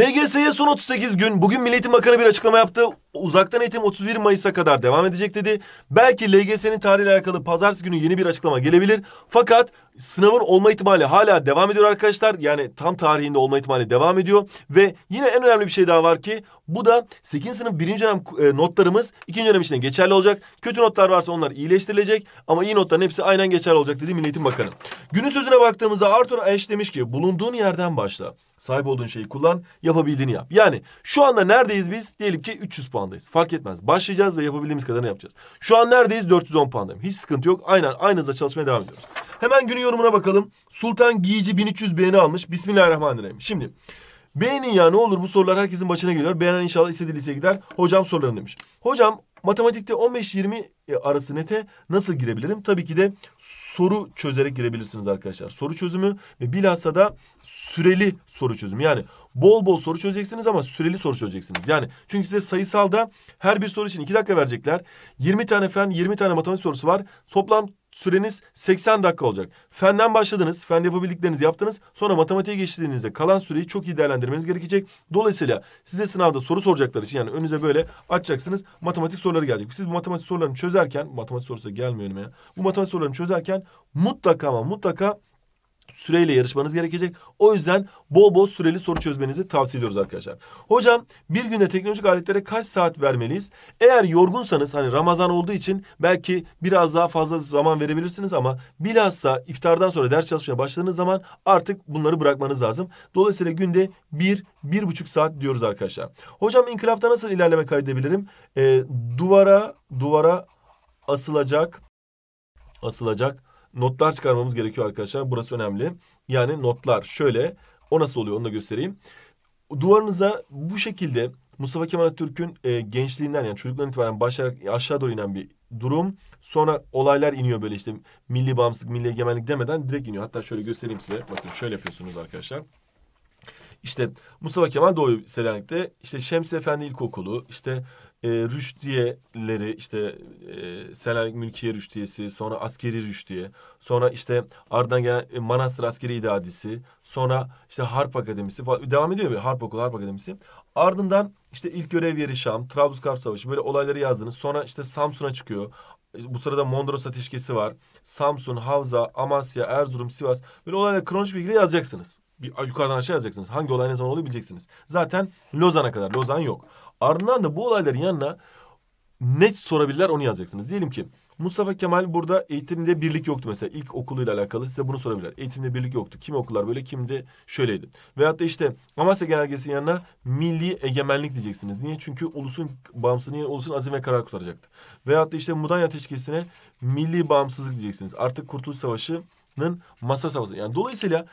LGS'ye son 38 gün. Bugün Milli Eğitim Bakanı bir açıklama yaptı. Uzaktan eğitim 31 Mayıs'a kadar devam edecek dedi. Belki LGS'nin tarihiyle alakalı pazartesi günü yeni bir açıklama gelebilir. Fakat sınavın olma ihtimali hala devam ediyor arkadaşlar. Yani tam tarihinde olma ihtimali devam ediyor. Ve yine en önemli bir şey daha var ki bu da 8. sınıf 1. dönem e, notlarımız 2. dönem için geçerli olacak. Kötü notlar varsa onlar iyileştirilecek ama iyi notların hepsi aynen geçerli olacak dedi Milli Eğitim Bakanı. Günün sözüne baktığımızda Arthur Ashe demiş ki bulunduğun yerden başla. Sahip olduğun şeyi kullan, yapabildiğini yap. Yani şu anda neredeyiz biz? Diyelim ki 300 puandayız. Fark etmez. Başlayacağız ve yapabildiğimiz kadarını yapacağız. Şu an neredeyiz? 410 puandayım. Hiç sıkıntı yok. Aynen aynı hızla çalışmaya devam ediyoruz. Hemen günün yorumuna bakalım. Sultan Giyici 1300 beğeni almış. Bismillahirrahmanirrahim. Şimdi beğenin ya ne olur bu sorular herkesin başına geliyor. Beğenen inşallah istediği liseye gider. Hocam sorularını demiş. Hocam matematikte 15-20 e, arası nete nasıl girebilirim? Tabii ki de soru çözerek girebilirsiniz arkadaşlar. Soru çözümü ve bilhassa da süreli soru çözümü. Yani bol bol soru çözeceksiniz ama süreli soru çözeceksiniz. Yani çünkü size sayısalda her bir soru için iki dakika verecekler. 20 tane fen, 20 tane matematik sorusu var. Toplam süreniz 80 dakika olacak. Fenden başladınız, fende yapabildiklerinizi yaptınız. Sonra matematiğe geçtiğinizde kalan süreyi çok iyi değerlendirmeniz gerekecek. Dolayısıyla size sınavda soru soracaklar için yani önünüze böyle açacaksınız. Matematik soruları gelecek. Siz bu matematik sorularını çözerken, matematik sorusu gelmiyor önüme ya. Bu matematik sorularını çözerken mutlaka ama mutlaka süreyle yarışmanız gerekecek. O yüzden bol bol süreli soru çözmenizi tavsiye ediyoruz arkadaşlar. Hocam bir günde teknolojik aletlere kaç saat vermeliyiz? Eğer yorgunsanız hani Ramazan olduğu için belki biraz daha fazla zaman verebilirsiniz ama bilhassa iftardan sonra ders çalışmaya başladığınız zaman artık bunları bırakmanız lazım. Dolayısıyla günde bir, bir buçuk saat diyoruz arkadaşlar. Hocam inkılapta nasıl ilerleme kaydedebilirim? Ee, duvara, duvara asılacak, asılacak notlar çıkarmamız gerekiyor arkadaşlar. Burası önemli. Yani notlar şöyle. O nasıl oluyor onu da göstereyim. Duvarınıza bu şekilde Mustafa Kemal Atatürk'ün e, gençliğinden yani çocukluğundan itibaren başlayarak aşağı doğru inen bir durum. Sonra olaylar iniyor böyle işte milli bağımsızlık, milli egemenlik demeden direkt iniyor. Hatta şöyle göstereyim size. Bakın şöyle yapıyorsunuz arkadaşlar. İşte Mustafa Kemal Doğu Selanik'te işte Şemsi Efendi İlkokulu, işte e, rüştiyeleri işte e, Selanik Mülkiye Rüştiyesi, sonra askeri rüştiye, sonra işte ardından gelen e, Manastır Askeri İdadisi, sonra işte Harp Akademisi falan devam ediyor mu Harp Okulu, Harp Akademisi. Ardından işte ilk görev yeri Şam, Trablusgarp Savaşı böyle olayları yazdınız. Sonra işte Samsun'a çıkıyor. E, bu sırada Mondros Ateşkesi var. Samsun, Havza, Amasya, Erzurum, Sivas. Böyle olayları kronik bilgiyle yazacaksınız. Bir, yukarıdan aşağı yazacaksınız. Hangi olay ne zaman oluyor bileceksiniz. Zaten Lozan'a kadar. Lozan yok. Ardından da bu olayların yanına ne sorabilirler onu yazacaksınız. Diyelim ki Mustafa Kemal burada eğitimde birlik yoktu mesela. ilk okuluyla alakalı size bunu sorabilirler. Eğitimde birlik yoktu. Kim okullar böyle kimde şöyleydi. Veyahut da işte Amasya Genelgesi'nin yanına milli egemenlik diyeceksiniz. Niye? Çünkü ulusun bağımsızlığını ulusun azime karar kurtaracaktı. Veyahut da işte Mudanya Teşkisi'ne milli bağımsızlık diyeceksiniz. Artık Kurtuluş Savaşı'nın masa savaşı. Yani dolayısıyla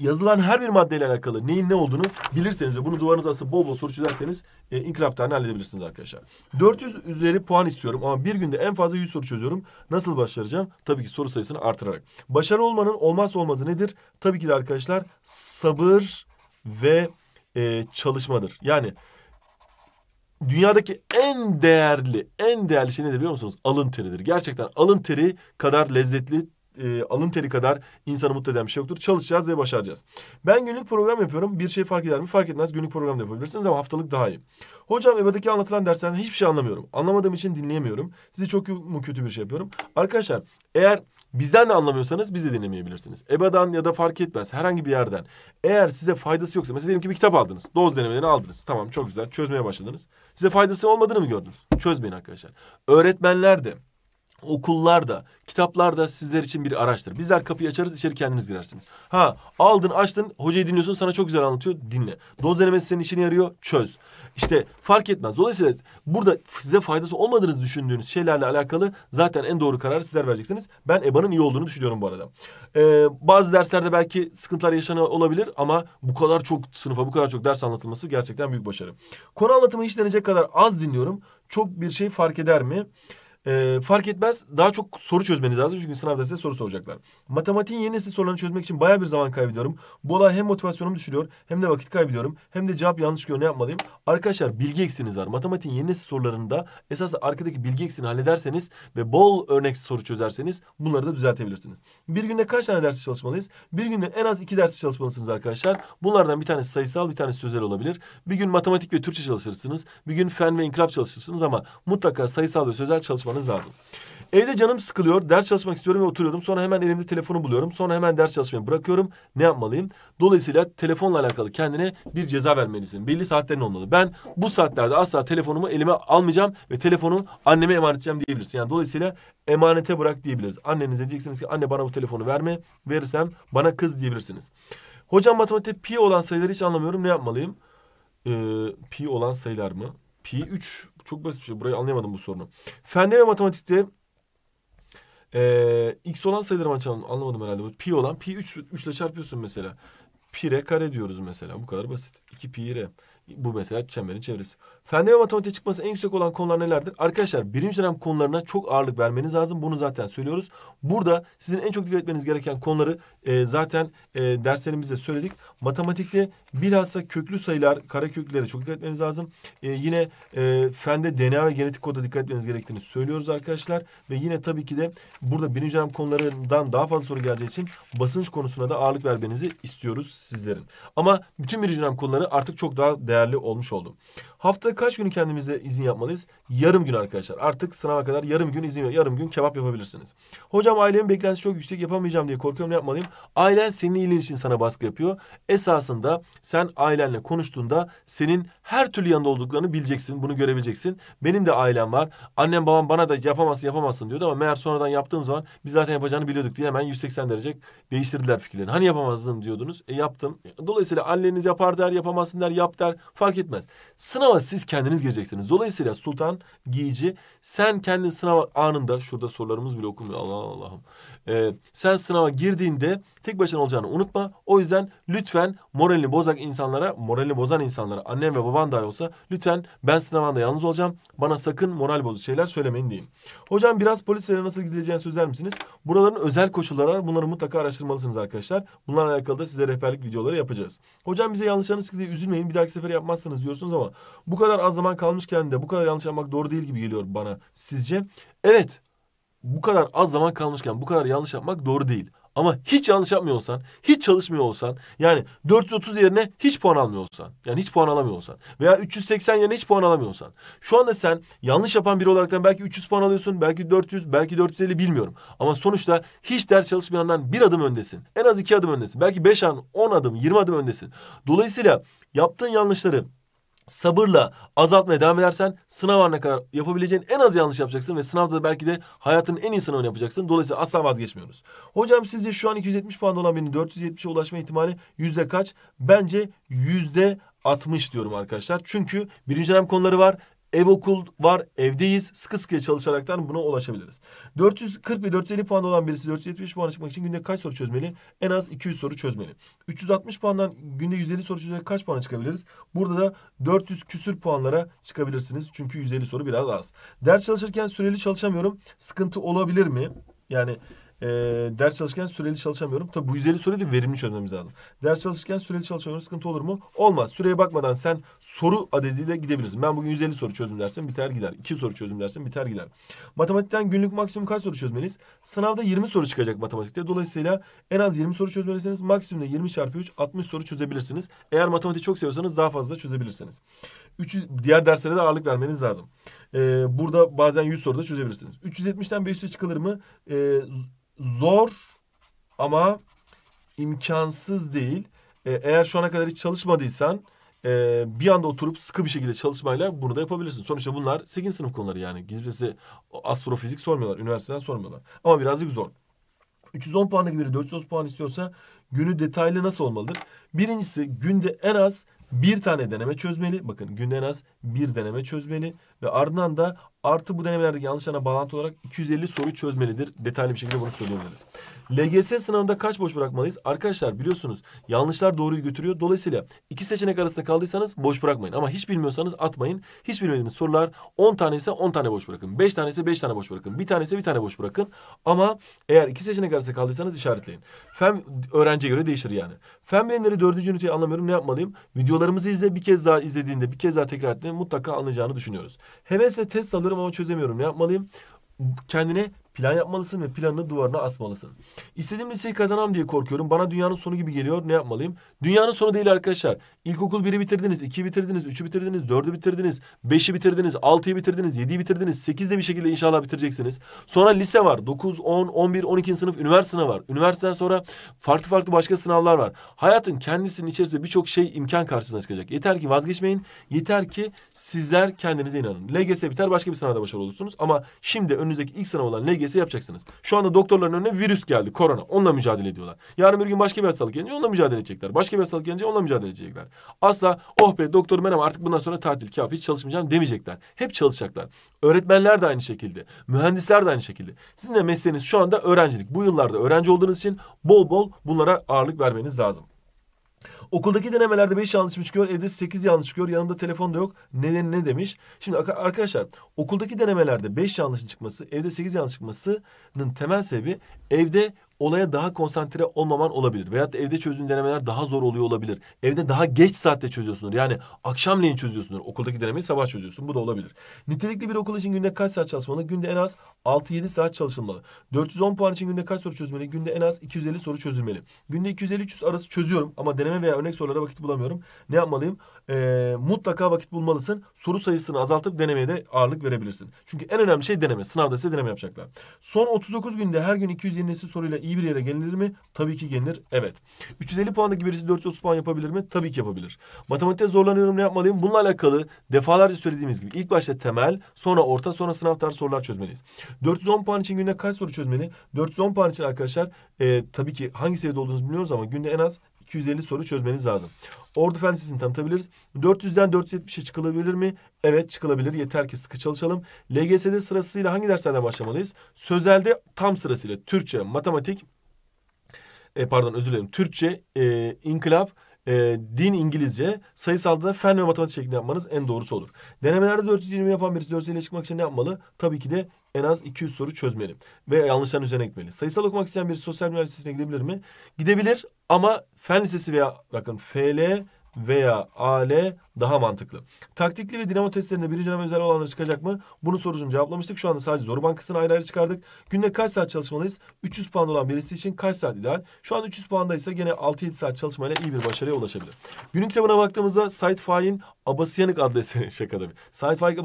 yazılan her bir maddeyle alakalı neyin ne olduğunu bilirseniz ve bunu duvarınıza asıp bol bol soru çözerseniz e, inkılap tane halledebilirsiniz arkadaşlar. 400 üzeri puan istiyorum ama bir günde en fazla 100 soru çözüyorum. Nasıl başaracağım? Tabii ki soru sayısını artırarak. Başarı olmanın olmazsa olmazı nedir? Tabii ki de arkadaşlar sabır ve e, çalışmadır. Yani dünyadaki en değerli, en değerli şey nedir biliyor musunuz? Alın teridir. Gerçekten alın teri kadar lezzetli e, alın teri kadar insanı mutlu eden bir şey yoktur. Çalışacağız ve başaracağız. Ben günlük program yapıyorum. Bir şey fark eder mi? Fark etmez. Günlük program da yapabilirsiniz ama haftalık daha iyi. Hocam EBA'daki anlatılan derslerden hiçbir şey anlamıyorum. Anlamadığım için dinleyemiyorum. Sizi çok mu kötü bir şey yapıyorum. Arkadaşlar eğer bizden de anlamıyorsanız biz de dinlemeyebilirsiniz. EBA'dan ya da fark etmez herhangi bir yerden. Eğer size faydası yoksa mesela diyelim ki bir kitap aldınız. Doz denemelerini aldınız. Tamam çok güzel çözmeye başladınız. Size faydası olmadığını mı gördünüz? Çözmeyin arkadaşlar. Öğretmenler de okullar da, kitaplar da sizler için bir araçtır. Bizler kapıyı açarız, içeri kendiniz girersiniz. Ha, aldın, açtın, hocayı dinliyorsun, sana çok güzel anlatıyor, dinle. Doz denemesi senin işine yarıyor, çöz. İşte fark etmez. Dolayısıyla burada size faydası olmadığınızı düşündüğünüz şeylerle alakalı zaten en doğru kararı sizler vereceksiniz. Ben EBA'nın iyi olduğunu düşünüyorum bu arada. Ee, bazı derslerde belki sıkıntılar yaşanıyor olabilir ama bu kadar çok sınıfa, bu kadar çok ders anlatılması gerçekten büyük başarı. Konu anlatımı hiç denecek kadar az dinliyorum. Çok bir şey fark eder mi? E, fark etmez. Daha çok soru çözmeniz lazım. Çünkü sınavda size soru soracaklar. Matematiğin yeni nesil sorularını çözmek için baya bir zaman kaybediyorum. Bu olay hem motivasyonumu düşürüyor hem de vakit kaybediyorum. Hem de cevap yanlış görüyor. Ne yapmalıyım? Arkadaşlar bilgi eksiniz var. Matematiğin yeni nesil sorularında esas arkadaki bilgi eksini hallederseniz ve bol örnek soru çözerseniz bunları da düzeltebilirsiniz. Bir günde kaç tane ders çalışmalıyız? Bir günde en az iki ders çalışmalısınız arkadaşlar. Bunlardan bir tanesi sayısal, bir tanesi sözel olabilir. Bir gün matematik ve Türkçe çalışırsınız. Bir gün fen ve inkılap çalışırsınız ama mutlaka sayısal ve sözel çalışmalısınız çalışmanız lazım. Evde canım sıkılıyor, ders çalışmak istiyorum ve oturuyorum. Sonra hemen elimde telefonu buluyorum. Sonra hemen ders çalışmayı bırakıyorum. Ne yapmalıyım? Dolayısıyla telefonla alakalı kendine bir ceza vermelisin. Belli saatlerin olmalı. Ben bu saatlerde asla telefonumu elime almayacağım ve telefonu anneme emanet edeceğim diyebilirsin. Yani dolayısıyla emanete bırak diyebiliriz. Annenize diyeceksiniz ki anne bana bu telefonu verme. Verirsem bana kız diyebilirsiniz. Hocam matematik pi olan sayıları hiç anlamıyorum. Ne yapmalıyım? Ee, pi olan sayılar mı? Pi 3 çok basit bir şey. Burayı anlayamadım bu sorunu. Fende ve matematikte e, x olan sayıları ben anlamadım herhalde. Pi olan pi 3, 3 ile çarpıyorsun mesela. Pi r kare diyoruz mesela. Bu kadar basit. 2 pi r. Bu mesela çemberin çevresi. Fen ve matematik çıkması en yüksek olan konular nelerdir? Arkadaşlar birinci dönem konularına çok ağırlık vermeniz lazım. Bunu zaten söylüyoruz. Burada sizin en çok dikkat etmeniz gereken konuları e, zaten e, derslerimizde söyledik. Matematikte bilhassa köklü sayılar, kara köklülere çok dikkat etmeniz lazım. E, yine e, fende DNA ve genetik koda dikkat etmeniz gerektiğini söylüyoruz arkadaşlar. Ve yine tabii ki de burada birinci dönem konularından daha fazla soru geleceği için basınç konusuna da ağırlık vermenizi istiyoruz sizlerin. Ama bütün birinci dönem konuları artık çok daha değerli değerli olmuş oldu. Hafta kaç günü kendimize izin yapmalıyız? Yarım gün arkadaşlar. Artık sınava kadar yarım gün izin, yarım gün kebap yapabilirsiniz. Hocam ailemin beklentisi çok yüksek yapamayacağım diye korkuyorum ne yapmalıyım? Ailen senin iyiliğin için sana baskı yapıyor. Esasında sen ailenle konuştuğunda senin her türlü yanında olduklarını bileceksin. Bunu görebileceksin. Benim de ailem var. Annem babam bana da yapamazsın yapamazsın diyordu ama meğer sonradan yaptığım zaman biz zaten yapacağını biliyorduk diye hemen 180 derece değiştirdiler fikirlerini. Hani yapamazdın diyordunuz. E yaptım. Dolayısıyla anneniz yapar der yapamazsın der yap der fark etmez. Sınava siz kendiniz gireceksiniz. Dolayısıyla sultan giyici sen kendin sınava anında şurada sorularımız bile okumuyor Allah Allah'ım. Ee, sen sınava girdiğinde tek başına olacağını unutma. O yüzden lütfen moralini bozak insanlara, moralini bozan insanlara annem ve baban dahi olsa lütfen ben sınavanda yalnız olacağım. Bana sakın moral bozucu şeyler söylemeyin diyeyim. Hocam biraz polislere nasıl gidileceğini söyler misiniz? Buraların özel koşulları var. Bunları mutlaka araştırmalısınız arkadaşlar. Bunlarla alakalı da size rehberlik videoları yapacağız. Hocam bize yanlışlarınız diye üzülmeyin. Bir dahaki sefer bunları yapmazsınız diyorsunuz ama bu kadar az zaman kalmışken de bu kadar yanlış yapmak doğru değil gibi geliyor bana sizce. Evet bu kadar az zaman kalmışken bu kadar yanlış yapmak doğru değil. Ama hiç yanlış yapmıyorsan, hiç çalışmıyor olsan, yani 430 yerine hiç puan almıyor olsan, yani hiç puan alamıyorsan veya 380 yerine hiç puan alamıyorsan, olsan. Şu anda sen yanlış yapan biri olaraktan belki 300 puan alıyorsun, belki 400, belki 450 bilmiyorum. Ama sonuçta hiç ders çalışmayandan bir adım öndesin. En az iki adım öndesin. Belki 5 an, 10 adım, 20 adım öndesin. Dolayısıyla yaptığın yanlışları sabırla azaltmaya devam edersen sınav anına kadar yapabileceğin en az yanlış yapacaksın ve sınavda da belki de hayatın en iyi sınavını yapacaksın. Dolayısıyla asla vazgeçmiyoruz. Hocam sizce şu an 270 puan olan birinin 470'e ulaşma ihtimali yüzde kaç? Bence yüzde 60 diyorum arkadaşlar. Çünkü birinci dönem konuları var. Ev okul var, evdeyiz. Sıkı sıkıya çalışaraktan buna ulaşabiliriz. 440 ve 450 puan olan birisi 470 puan çıkmak için günde kaç soru çözmeli? En az 200 soru çözmeli. 360 puandan günde 150 soru çözerek kaç puana çıkabiliriz? Burada da 400 küsür puanlara çıkabilirsiniz. Çünkü 150 soru biraz az. Ders çalışırken süreli çalışamıyorum. Sıkıntı olabilir mi? Yani e, ders çalışırken süreli çalışamıyorum. Tabii bu 150 soruyu da verimli çözmemiz lazım. Ders çalışırken süreli çalışamıyorum sıkıntı olur mu? Olmaz. Süreye bakmadan sen soru adediyle gidebilirsin. Ben bugün 150 soru çözdüm dersen biter gider. 2 soru çözdüm dersen biter gider. Matematikten günlük maksimum kaç soru çözmeliyiz? Sınavda 20 soru çıkacak matematikte. Dolayısıyla en az 20 soru çözmelisiniz. Maksimumda 20 çarpı 3 60 soru çözebilirsiniz. Eğer matematiği çok seviyorsanız daha fazla çözebilirsiniz. Üçü, diğer derslere de ağırlık vermeniz lazım. Ee, burada bazen 100 soruda çözebilirsiniz. 370'ten 500'e çıkılır mı? Ee, zor ama imkansız değil. Ee, eğer şu ana kadar hiç çalışmadıysan e, bir anda oturup sıkı bir şekilde çalışmayla bunu da yapabilirsin. Sonuçta bunlar 8. sınıf konuları yani. Gizlisi astrofizik sormuyorlar, üniversiteden sormuyorlar. Ama birazcık zor. 310 puanlık biri 430 puan istiyorsa günü detaylı nasıl olmalıdır? Birincisi günde en az bir tane deneme çözmeli. Bakın günde en az bir deneme çözmeli ve ardından da Artı bu denemelerde yanlışlarına bağlantı olarak 250 soru çözmelidir. Detaylı bir şekilde bunu söyleyebiliriz. LGS sınavında kaç boş bırakmalıyız? Arkadaşlar biliyorsunuz yanlışlar doğruyu götürüyor. Dolayısıyla iki seçenek arasında kaldıysanız boş bırakmayın. Ama hiç bilmiyorsanız atmayın. Hiç bilmediğiniz sorular 10 tane ise 10 tane boş bırakın. 5 tane ise 5 tane boş bırakın. Bir tane ise bir tane boş bırakın. Ama eğer iki seçenek arasında kaldıysanız işaretleyin. Fen öğrenciye göre değişir yani. Fen bilimleri 4. üniteyi anlamıyorum ne yapmalıyım? Videolarımızı izle bir kez daha izlediğinde bir kez daha tekrar ettiğinde mutlaka anlayacağını düşünüyoruz. Hevesle test alır bakıyorum ama çözemiyorum. Ne yapmalıyım? Kendine Plan yapmalısın ve planını duvarına asmalısın. İstediğim liseyi kazanam diye korkuyorum. Bana dünyanın sonu gibi geliyor. Ne yapmalıyım? Dünyanın sonu değil arkadaşlar. İlkokul 1'i bitirdiniz, 2'yi bitirdiniz, 3'ü bitirdiniz, 4'ü bitirdiniz, 5'i bitirdiniz, 6'yı bitirdiniz, 7'yi bitirdiniz, 8'de bir şekilde inşallah bitireceksiniz. Sonra lise var. 9, 10, 11, 12. sınıf üniversite sınavı var. Üniversiteden sonra farklı farklı başka sınavlar var. Hayatın kendisinin içerisinde birçok şey imkan karşısına çıkacak. Yeter ki vazgeçmeyin. Yeter ki sizler kendinize inanın. LGS biter başka bir sınavda başarılı olursunuz. Ama şimdi önünüzdeki ilk sınav olan LGS HSGS yapacaksınız. Şu anda doktorların önüne virüs geldi, korona. Onunla mücadele ediyorlar. Yarın bir gün başka bir hastalık gelince onunla mücadele edecekler. Başka bir hastalık gelince onunla mücadele edecekler. Asla oh be doktor merhaba artık bundan sonra tatil, kâf hiç çalışmayacağım demeyecekler. Hep çalışacaklar. Öğretmenler de aynı şekilde. Mühendisler de aynı şekilde. Sizin de mesleğiniz şu anda öğrencilik. Bu yıllarda öğrenci olduğunuz için bol bol bunlara ağırlık vermeniz lazım. Okuldaki denemelerde 5 yanlış mı çıkıyor? Evde 8 yanlış çıkıyor. Yanımda telefon da yok. neden ne demiş? Şimdi arkadaşlar okuldaki denemelerde 5 yanlışın çıkması, evde 8 yanlış çıkmasının temel sebebi evde olaya daha konsantre olmaman olabilir. Veyahut da evde çözdüğün denemeler daha zor oluyor olabilir. Evde daha geç saatte çözüyorsunuz Yani akşamleyin çözüyorsunuz Okuldaki denemeyi sabah çözüyorsun. Bu da olabilir. Nitelikli bir okul için günde kaç saat çalışmalı? Günde en az 6-7 saat çalışılmalı. 410 puan için günde kaç soru çözmeli? Günde en az 250 soru çözülmeli. Günde 250-300 arası çözüyorum ama deneme veya örnek sorulara vakit bulamıyorum. Ne yapmalıyım? Ee, mutlaka vakit bulmalısın. Soru sayısını azaltıp denemeye de ağırlık verebilirsin. Çünkü en önemli şey deneme. Sınavda size deneme yapacaklar. Son 39 günde her gün 220 soruyla iyi iyi bir yere gelinir mi? Tabii ki gelinir. Evet. 350 puandaki birisi 430 puan yapabilir mi? Tabii ki yapabilir. Matematikte zorlanıyorum ne yapmalıyım? Bununla alakalı defalarca söylediğimiz gibi ilk başta temel, sonra orta, sonra sınav tarzı sorular çözmeliyiz. 410 puan için günde kaç soru çözmeli? 410 puan için arkadaşlar e, tabii ki hangi seviyede olduğunuzu biliyoruz ama günde en az 250 soru çözmeniz lazım. Ordu Fen Lisesi'ni tanıtabiliriz. 400'den 470'e çıkılabilir mi? Evet çıkılabilir. Yeter ki sıkı çalışalım. LGS'de sırasıyla hangi derslerden başlamalıyız? Sözelde tam sırasıyla Türkçe, matematik, e, pardon özür dilerim. Türkçe, e, inkılap, e, din İngilizce, sayısalda da fen ve matematik şeklinde yapmanız en doğrusu olur. Denemelerde 420 yapan birisi 450 çıkmak için ne yapmalı? Tabii ki de en az 200 soru çözmeli ve yanlışların üzerine gitmeli. Sayısal okumak isteyen birisi sosyal bilimler lisesine gidebilir mi? Gidebilir ama fen lisesi veya bakın FL veya AL daha mantıklı. Taktikli ve dinamo testlerinde birinci dönem özel olanları çıkacak mı? Bunu sorusunu cevaplamıştık. Şu anda sadece zoru bankasını ayrı ayrı çıkardık. Günde kaç saat çalışmalıyız? 300 puan olan birisi için kaç saat ideal? Şu an 300 puandaysa gene 6-7 saat çalışmayla iyi bir başarıya ulaşabilir. Günün kitabına baktığımızda Said Faik'in Abasıyanık adlı eseri şaka tabii. Said Faik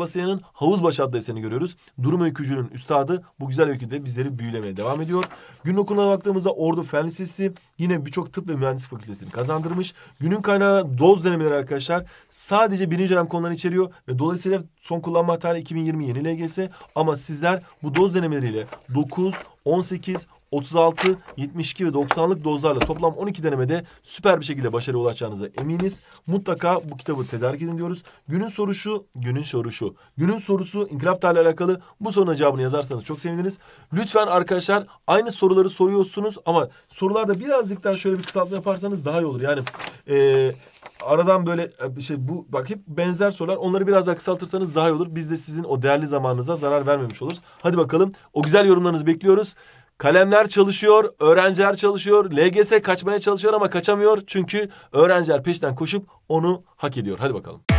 havuz başı adlı eserini görüyoruz. Durum öykücünün üstadı bu güzel öyküde bizleri büyülemeye devam ediyor. Günün okuluna baktığımızda Ordu Fen Lisesi yine birçok tıp ve mühendis fakültesini kazandırmış. Günün kaynağı doz denemeleri arkadaşlar sadece birinci dönem konularını içeriyor ve dolayısıyla son kullanma tarihi 2020 yeni LGS ama sizler bu doz denemeleriyle 9, 18, 36, 72 ve 90'lık dozlarla toplam 12 denemede süper bir şekilde başarıya ulaşacağınıza eminiz. Mutlaka bu kitabı tedarik edin diyoruz. Günün sorusu, günün sorusu. Günün sorusu inkılap tarihiyle alakalı. Bu sorunun cevabını yazarsanız çok seviniriz. Lütfen arkadaşlar aynı soruları soruyorsunuz ama sorularda birazcık daha şöyle bir kısaltma yaparsanız daha iyi olur. Yani e, aradan böyle e, şey bu bak hep benzer sorular. Onları biraz daha kısaltırsanız daha iyi olur. Biz de sizin o değerli zamanınıza zarar vermemiş oluruz. Hadi bakalım. O güzel yorumlarınızı bekliyoruz. Kalemler çalışıyor, öğrenciler çalışıyor, LGS kaçmaya çalışıyor ama kaçamıyor. Çünkü öğrenciler peşinden koşup onu hak ediyor. Hadi bakalım.